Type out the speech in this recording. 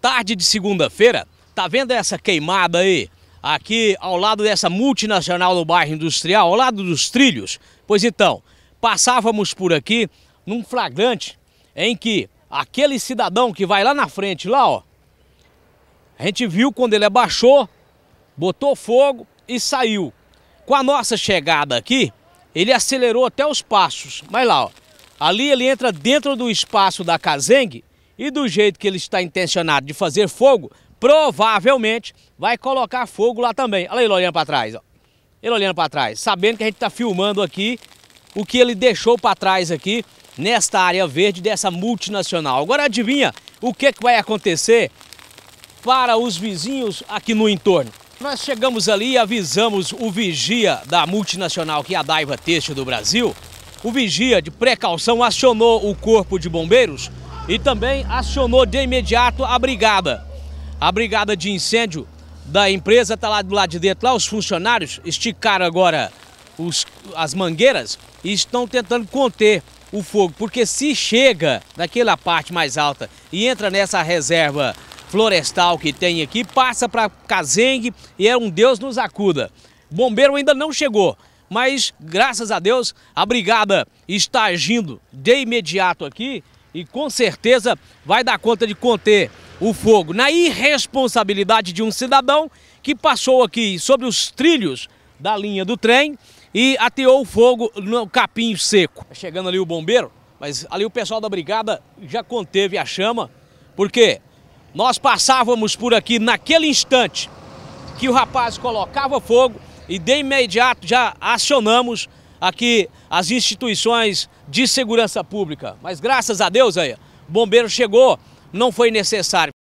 tarde de segunda-feira, tá vendo essa queimada aí? Aqui ao lado dessa multinacional do bairro industrial, ao lado dos trilhos. Pois então, passávamos por aqui num flagrante em que aquele cidadão que vai lá na frente, lá ó, a gente viu quando ele abaixou, botou fogo e saiu. Com a nossa chegada aqui, ele acelerou até os passos. Mas lá, ó, ali ele entra dentro do espaço da Casengue e do jeito que ele está intencionado de fazer fogo, provavelmente vai colocar fogo lá também. Olha ele olhando para trás, ó. Ele olhando para trás, sabendo que a gente está filmando aqui o que ele deixou para trás aqui nesta área verde dessa multinacional. Agora adivinha o que, que vai acontecer para os vizinhos aqui no entorno. Nós chegamos ali e avisamos o vigia da multinacional que é a Daiva Têxtil do Brasil. O vigia, de precaução, acionou o corpo de bombeiros e também acionou de imediato a brigada. A brigada de incêndio da empresa está lá do lado de dentro, lá os funcionários esticaram agora os, as mangueiras e estão tentando conter o fogo, porque se chega naquela parte mais alta e entra nessa reserva florestal que tem aqui, passa para Kazengue e é um Deus nos acuda. Bombeiro ainda não chegou, mas graças a Deus a brigada está agindo de imediato aqui e com certeza vai dar conta de conter o fogo na irresponsabilidade de um cidadão que passou aqui sobre os trilhos da linha do trem e ateou o fogo no capim seco. Tá chegando ali o bombeiro, mas ali o pessoal da brigada já conteve a chama, porque nós passávamos por aqui naquele instante que o rapaz colocava fogo e de imediato já acionamos aqui as instituições de segurança pública. Mas graças a Deus aí, o bombeiro chegou, não foi necessário.